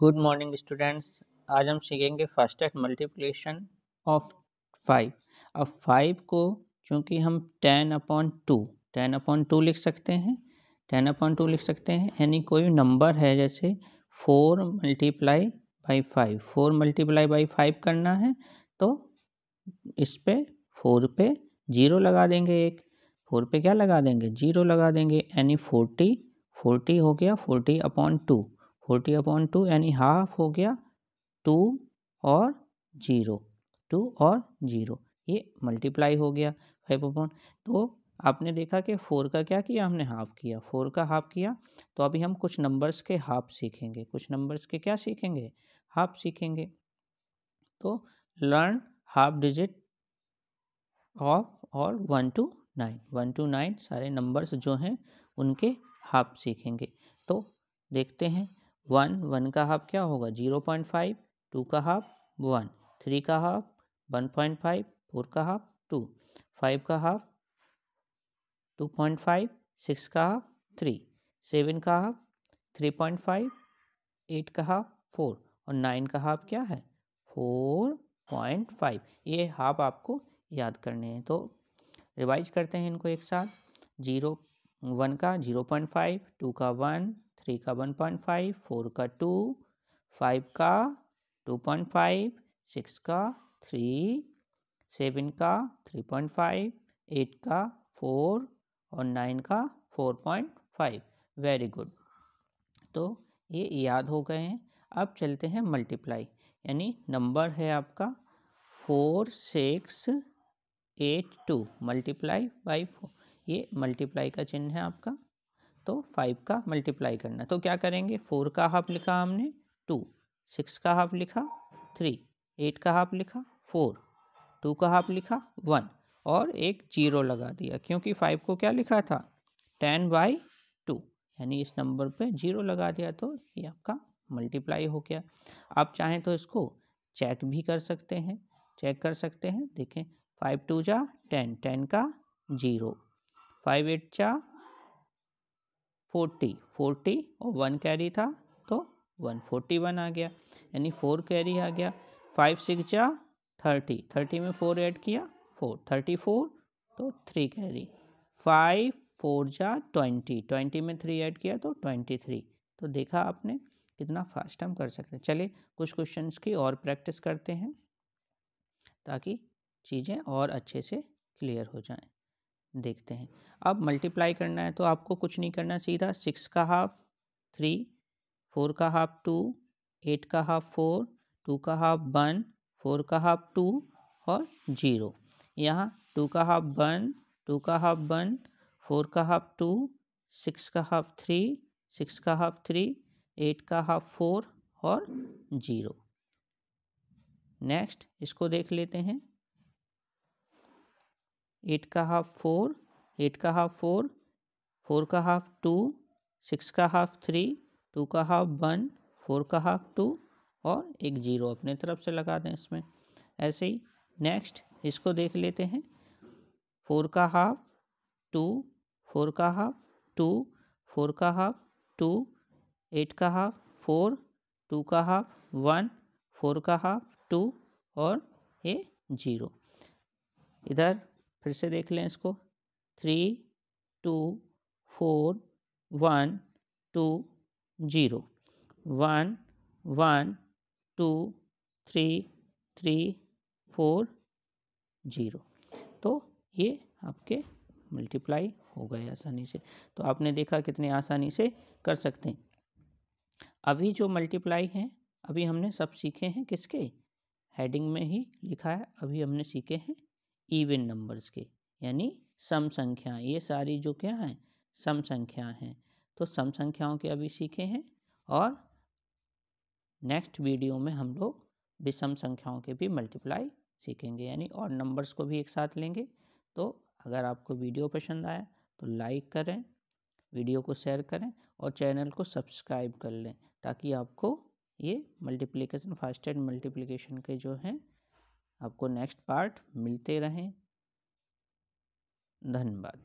good morning students आज हम सीखेंगे एट मल्टीप्लीसन ऑफ फाइव अब फाइव को चूँकि हम ten upon two ten upon two लिख सकते हैं टेन अपॉन टू लिख सकते हैं यानी कोई नंबर है जैसे four multiply by five four multiply by five करना है तो इस पे फोर पे जीरो लगा देंगे एक फोर पे क्या लगा देंगे जीरो लगा देंगे यानी फोर्टी फोर्टी हो गया forty upon two forty upon two यानी हाफ हो गया टू और जीरो टू और जीरो ये मल्टीप्लाई हो गया फाइव अपॉन तो आपने देखा कि फोर का क्या किया हमने हाफ किया फोर का हाफ किया तो अभी हम कुछ नंबर्स के हाफ सीखेंगे कुछ नंबर्स के क्या सीखेंगे हाफ सीखेंगे तो लर्न हाफ डिजिट ऑफ और one two nine one two nine सारे नंबर्स जो हैं उनके हाफ सीखेंगे तो देखते हैं वन वन का हाफ क्या होगा जीरो पॉइंट फाइव टू का हाफ वन थ्री का half one point five four का हाफ टू फाइव का half two point five six का हाफ थ्री सेवन का half three point five eight का हाफ फोर और नाइन का half क्या है फोर पॉइंट फाइव ये हाफ आपको याद करने हैं तो रिवाइज करते हैं इनको एक साथ जीरो वन का जीरो पॉइंट फाइव टू का वन थ्री का वन पॉइंट फाइव फोर का टू फाइव का टू पॉइंट फाइव सिक्स का थ्री सेवन का थ्री पॉइंट फाइव एट का फोर और नाइन का four point five very good तो ये याद हो गए हैं अब चलते हैं मल्टीप्लाई यानी नंबर है आपका four six eight two multiply by four ये मल्टीप्लाई का चिन्ह है आपका तो फाइव का मल्टीप्लाई करना तो क्या करेंगे फोर का हाफ लिखा हमने टू सिक्स का हाफ लिखा थ्री एट का हाफ लिखा फोर टू का हाफ लिखा वन और एक जीरो लगा दिया क्योंकि फाइव को क्या लिखा था टेन बाई टू यानी इस नंबर पे जीरो लगा दिया तो ये आपका मल्टीप्लाई हो गया आप चाहें तो इसको चेक भी कर सकते हैं चेक कर सकते हैं देखें फाइव टू जा टेन टेन का जीरो फाइव एट जा फोर्टी फोर्टी और वन कैरी था तो वन फोर्टी वन आ गया यानी फोर कैरी आ गया फाइव सिक्स जा थर्टी थर्टी में फोर ऐड किया फोर थर्टी फोर तो थ्री कैरी फाइव फोर जा ट्वेंटी ट्वेंटी में थ्री ऐड किया तो ट्वेंटी थ्री तो देखा आपने कितना फास्ट हम कर सकते हैं चलिए कुछ क्वेश्चन की और प्रैक्टिस करते हैं ताकि चीज़ें और अच्छे से क्लियर हो जाएं देखते हैं अब मल्टीप्लाई करना है तो आपको कुछ नहीं करना सीधा सिक्स का हाफ थ्री फोर का हाफ टू एट का हाफ फोर टू का हाफ वन फोर का हाफ टू और जीरो यहाँ टू का हाफ वन टू का हाफ वन फोर का हाफ टू सिक्स का हाफ थ्री सिक्स का हाफ थ्री एट का हाफ फोर और जीरो नेक्स्ट इसको देख लेते हैं एट का हाफ फोर एट का हाफ फोर फोर का हाफ टू सिक्स का हाफ थ्री टू का हाफ वन फोर का हाफ टू और एक जीरो अपने तरफ से लगा दें इसमें ऐसे ही नेक्स्ट इसको देख लेते हैं फोर का हाफ टू फोर का हाफ टू फोर का हाफ टू एट का हाफ फोर टू का हाफ वन फोर का हाफ टू और ए जीरो इधर फिर से देख लें इसको three two four one two zero one one two three three four zero तो ये आपके मल्टीप्लाई हो गए आसानी से तो आपने देखा कितने आसानी से कर सकते हैं अभी जो मल्टीप्लाई हैं अभी हमने सब सीखे हैं किसके हेडिंग में ही लिखा है अभी हमने सीखे हैं इवन नंबर्स के यानी सम संख्या ये सारी जो क्या हैं सम संख्या हैं तो सम संख्याओं के अभी सीखे हैं और नेक्स्ट वीडियो में हम लोग विषम संख्याओं के भी मल्टीप्लाई सीखेंगे यानी और नंबर्स को भी एक साथ लेंगे तो अगर आपको वीडियो पसंद आया तो लाइक करें वीडियो को शेयर करें और चैनल को सब्सक्राइब कर लें ताकि आपको ये मल्टीप्लिकेशन एंड मल्टीप्लिकेशन के जो हैं आपको नेक्स्ट पार्ट मिलते रहें धन्यवाद